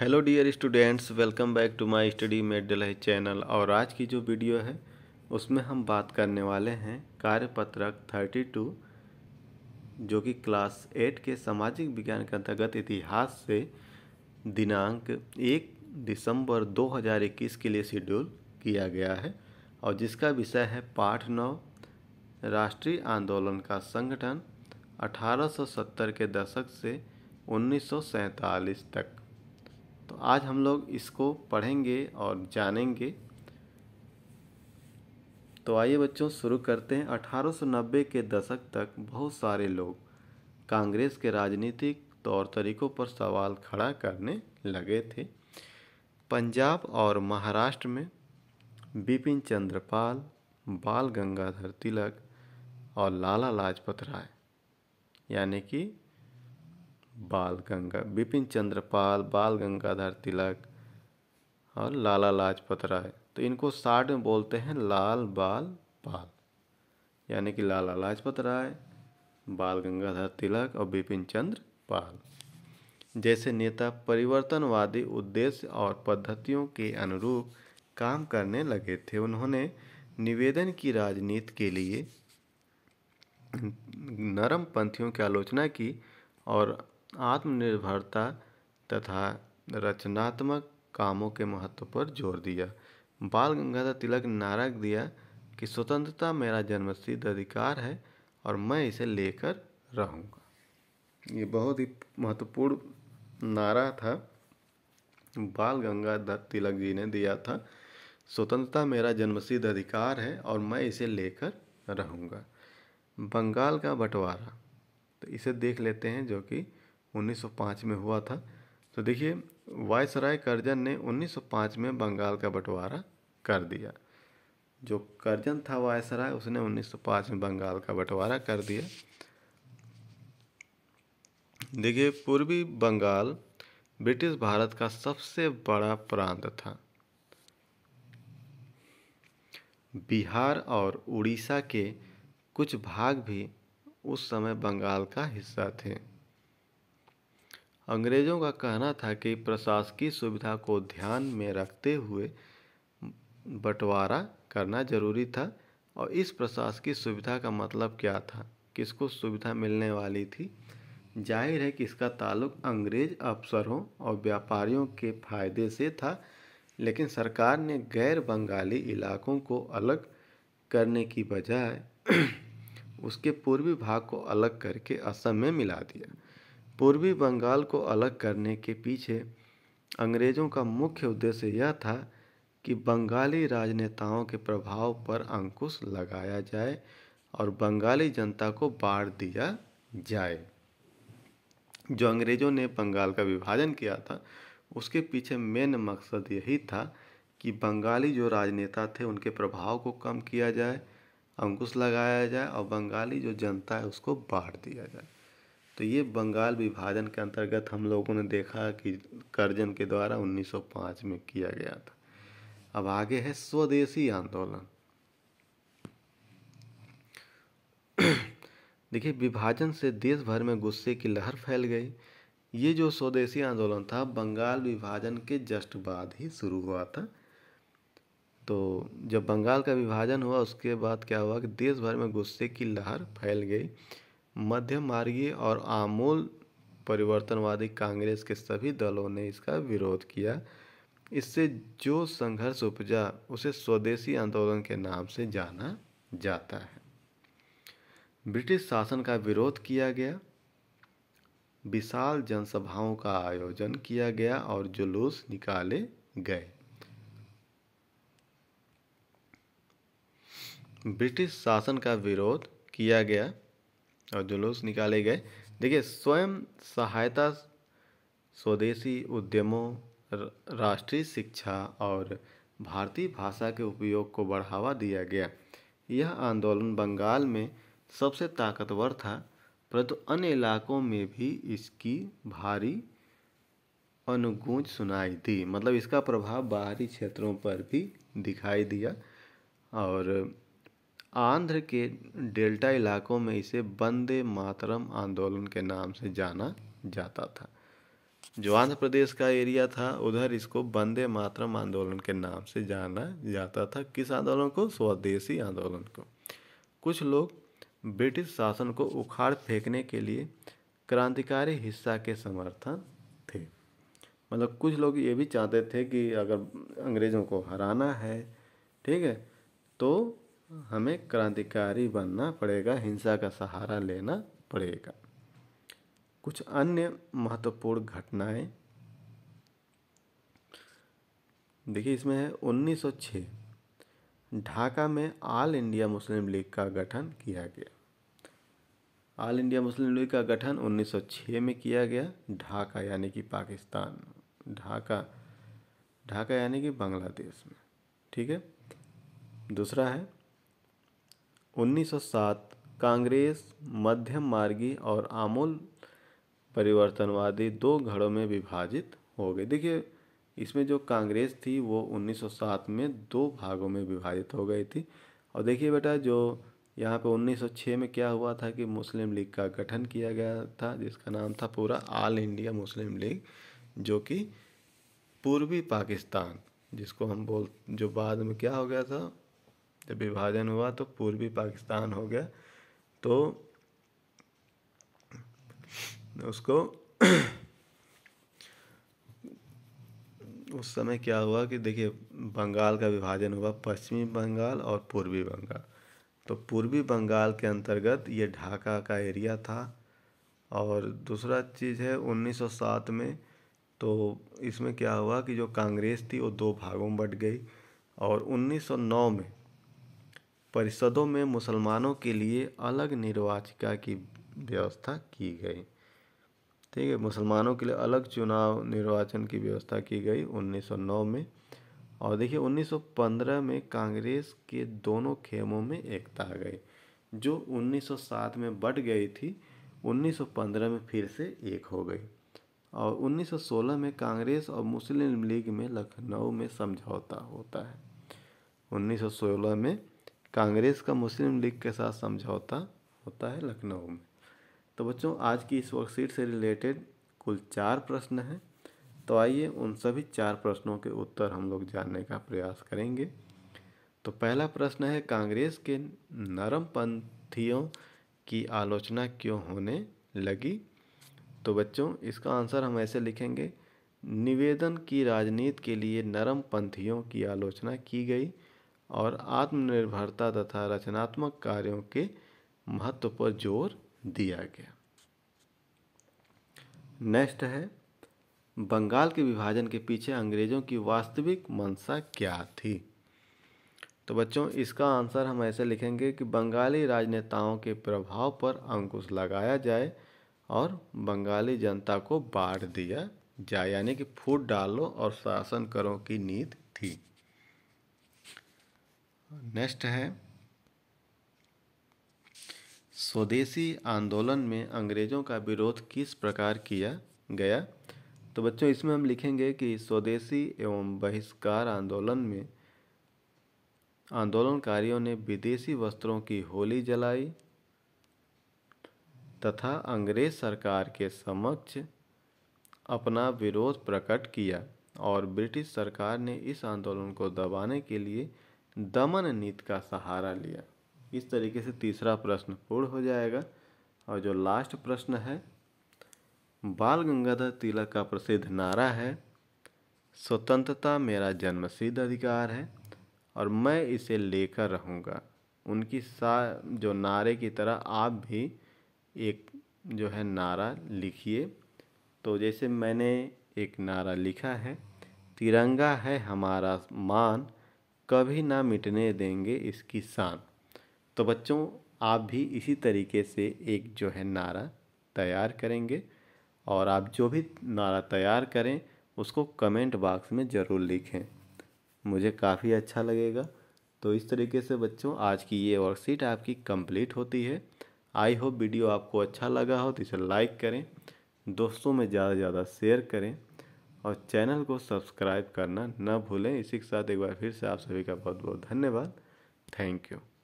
hello dear students welcome back to my study made daily channel और आज की जो वीडियो है उसमें हम बात करने वाले हैं कार्यपत्रक 32 जो कि क्लास एट के सामाजिक विज्ञान के अंतर्गत इतिहास से दिनांक एक दिसंबर 2021 के लिए शेड्यूल किया गया है और जिसका विषय है पाठ नौ राष्ट्रीय आंदोलन का संगठन अठारह के दशक से उन्नीस तक तो आज हम लोग इसको पढ़ेंगे और जानेंगे तो आइए बच्चों शुरू करते हैं 1890 के दशक तक बहुत सारे लोग कांग्रेस के राजनीतिक तौर तरीकों पर सवाल खड़ा करने लगे थे पंजाब और महाराष्ट्र में बिपिन चंद्रपाल बाल गंगाधर तिलक और लाला लाजपत राय यानी कि बाल गंगा बिपिन चंद्र पाल बाल गंगाधर तिलक और लाला लाजपत राय तो इनको साठ में बोलते हैं लाल बाल पाल यानी कि लाला लाजपत राय बाल गंगाधर तिलक और बिपिन चंद्र पाल जैसे नेता परिवर्तनवादी उद्देश्य और पद्धतियों के अनुरूप काम करने लगे थे उन्होंने निवेदन की राजनीति के लिए नरम पंथियों की आलोचना की और आत्मनिर्भरता तथा रचनात्मक कामों के महत्व पर जोर दिया बाल गंगाधर तिलक ने नारा दिया कि स्वतंत्रता मेरा जन्मसिद्ध अधिकार है और मैं इसे लेकर रहूँगा ये बहुत ही महत्वपूर्ण नारा था बाल गंगाधर तिलक जी ने दिया था स्वतंत्रता मेरा जन्मसिद्ध अधिकार है और मैं इसे लेकर रहूँगा बंगाल का बंटवारा तो इसे देख लेते हैं जो कि 1905 में हुआ था तो देखिए वायसराय करजन ने 1905 में बंगाल का बंटवारा कर दिया जो करजन था वायसराय उसने 1905 में बंगाल का बंटवारा कर दिया देखिए पूर्वी बंगाल ब्रिटिश भारत का सबसे बड़ा प्रांत था बिहार और उड़ीसा के कुछ भाग भी उस समय बंगाल का हिस्सा थे अंग्रेजों का कहना था कि प्रशासकीय सुविधा को ध्यान में रखते हुए बंटवारा करना जरूरी था और इस प्रशासकीय सुविधा का मतलब क्या था किसको सुविधा मिलने वाली थी जाहिर है कि इसका ताल्लुक अंग्रेज अफसरों और व्यापारियों के फायदे से था लेकिन सरकार ने गैर बंगाली इलाकों को अलग करने की बजाय उसके पूर्वी भाग को अलग करके असम में मिला दिया पूर्वी बंगाल को अलग करने के पीछे अंग्रेज़ों का मुख्य उद्देश्य यह था कि बंगाली राजनेताओं के प्रभाव पर अंकुश लगाया जाए और बंगाली जनता को बाढ़ दिया जाए जो अंग्रेज़ों ने बंगाल का विभाजन किया था उसके पीछे मेन मकसद यही था कि बंगाली जो राजनेता थे उनके प्रभाव को कम किया जाए अंकुश लगाया जाए और बंगाली जो जनता है उसको बाढ़ दिया जाए तो ये बंगाल विभाजन के अंतर्गत हम लोगों ने देखा कि करजन के द्वारा 1905 में किया गया था अब आगे है स्वदेशी आंदोलन देखिए विभाजन से देश भर में गुस्से की लहर फैल गई ये जो स्वदेशी आंदोलन था बंगाल विभाजन के जस्ट बाद ही शुरू हुआ था तो जब बंगाल का विभाजन हुआ उसके बाद क्या हुआ कि देश भर में गुस्से की लहर फैल गई मध्यम मार्गीय और आमूल परिवर्तनवादी कांग्रेस के सभी दलों ने इसका विरोध किया इससे जो संघर्ष उपजा उसे स्वदेशी आंदोलन के नाम से जाना जाता है ब्रिटिश शासन का विरोध किया गया विशाल जनसभाओं का आयोजन किया गया और जुलूस निकाले गए ब्रिटिश शासन का विरोध किया गया और जुलूस निकाले गए देखिए स्वयं सहायता स्वदेशी उद्यमों राष्ट्रीय शिक्षा और भारतीय भाषा के उपयोग को बढ़ावा दिया गया यह आंदोलन बंगाल में सबसे ताकतवर था परंतु अन्य इलाकों में भी इसकी भारी अनुगूंज सुनाई दी मतलब इसका प्रभाव बाहरी क्षेत्रों पर भी दिखाई दिया और आंध्र के डेल्टा इलाकों में इसे वंदे मातरम आंदोलन के नाम से जाना जाता था जो आंध्र प्रदेश का एरिया था उधर इसको वंदे मातरम आंदोलन के नाम से जाना जाता था किस आंदोलन को स्वदेशी आंदोलन को कुछ लोग ब्रिटिश शासन को उखाड़ फेंकने के लिए क्रांतिकारी हिस्सा के समर्थन थे मतलब कुछ लोग ये भी चाहते थे कि अगर अंग्रेज़ों को हराना है ठीक है तो हमें क्रांतिकारी बनना पड़ेगा हिंसा का सहारा लेना पड़ेगा कुछ अन्य महत्वपूर्ण घटनाएं देखिए इसमें है 1906 ढाका में ऑल इंडिया मुस्लिम लीग का गठन किया गया ऑल इंडिया मुस्लिम लीग का गठन 1906 में किया गया ढाका यानी कि पाकिस्तान ढाका ढाका यानी कि बांग्लादेश में ठीक है दूसरा है 1907 कांग्रेस मध्यम मार्गी और आमूल परिवर्तनवादी दो घड़ों में विभाजित हो गई देखिए इसमें जो कांग्रेस थी वो 1907 में दो भागों में विभाजित हो गई थी और देखिए बेटा जो यहाँ पे 1906 में क्या हुआ था कि मुस्लिम लीग का गठन किया गया था जिसका नाम था पूरा ऑल इंडिया मुस्लिम लीग जो कि पूर्वी पाकिस्तान जिसको हम बोल जो बाद में क्या हो गया था जब विभाजन हुआ तो पूर्वी पाकिस्तान हो गया तो उसको उस समय क्या हुआ कि देखिए बंगाल का विभाजन हुआ पश्चिमी बंगाल और पूर्वी बंगाल तो पूर्वी बंगाल के अंतर्गत ये ढाका का एरिया था और दूसरा चीज़ है 1907 में तो इसमें क्या हुआ कि जो कांग्रेस थी वो दो भागों में बट गई और 1909 में परिषदों में मुसलमानों के लिए अलग निर्वाचिका की व्यवस्था की गई ठीक है मुसलमानों के लिए अलग चुनाव निर्वाचन की व्यवस्था की गई 1909 में और देखिए 1915 में कांग्रेस के दोनों खेमों में एकता आ गई जो 1907 में बट गई थी 1915 में फिर से एक हो गई और 1916 में कांग्रेस और मुस्लिम लीग में लखनऊ में समझौता होता है 1916 में कांग्रेस का मुस्लिम लीग के साथ समझौता होता है लखनऊ में तो बच्चों आज की इस वर्कशीट से रिलेटेड कुल चार प्रश्न हैं तो आइए उन सभी चार प्रश्नों के उत्तर हम लोग जानने का प्रयास करेंगे तो पहला प्रश्न है कांग्रेस के नरम पंथियों की आलोचना क्यों होने लगी तो बच्चों इसका आंसर हम ऐसे लिखेंगे निवेदन की राजनीति के लिए नरम पंथियों की आलोचना की गई और आत्मनिर्भरता तथा रचनात्मक कार्यों के महत्व पर जोर दिया गया नेक्स्ट है बंगाल के विभाजन के पीछे अंग्रेजों की वास्तविक मंशा क्या थी तो बच्चों इसका आंसर हम ऐसे लिखेंगे कि बंगाली राजनेताओं के प्रभाव पर अंकुश लगाया जाए और बंगाली जनता को बांट दिया जाए यानी कि फूट डालो और शासन करो की नीति थी नेक्स्ट है स्वदेशी आंदोलन में अंग्रेज़ों का विरोध किस प्रकार किया गया तो बच्चों इसमें हम लिखेंगे कि स्वदेशी एवं बहिष्कार आंदोलन में आंदोलनकारियों ने विदेशी वस्त्रों की होली जलाई तथा अंग्रेज सरकार के समक्ष अपना विरोध प्रकट किया और ब्रिटिश सरकार ने इस आंदोलन को दबाने के लिए दमन नीति का सहारा लिया इस तरीके से तीसरा प्रश्न पूर्ण हो जाएगा और जो लास्ट प्रश्न है बाल गंगाधर तिलक का प्रसिद्ध नारा है स्वतंत्रता मेरा जन्मसिद्ध अधिकार है और मैं इसे लेकर रहूँगा उनकी सा जो नारे की तरह आप भी एक जो है नारा लिखिए तो जैसे मैंने एक नारा लिखा है तिरंगा है हमारा मान कभी ना मिटने देंगे इसकी शान तो बच्चों आप भी इसी तरीके से एक जो है नारा तैयार करेंगे और आप जो भी नारा तैयार करें उसको कमेंट बॉक्स में ज़रूर लिखें मुझे काफ़ी अच्छा लगेगा तो इस तरीके से बच्चों आज की ये वर्कशीट आपकी कंप्लीट होती है आई होप वीडियो आपको अच्छा लगा हो तो इसे लाइक करें दोस्तों में ज़्यादा से ज़्यादा शेयर करें और चैनल को सब्सक्राइब करना न भूलें इसी के साथ एक बार फिर से आप सभी का बहुत बहुत धन्यवाद थैंक यू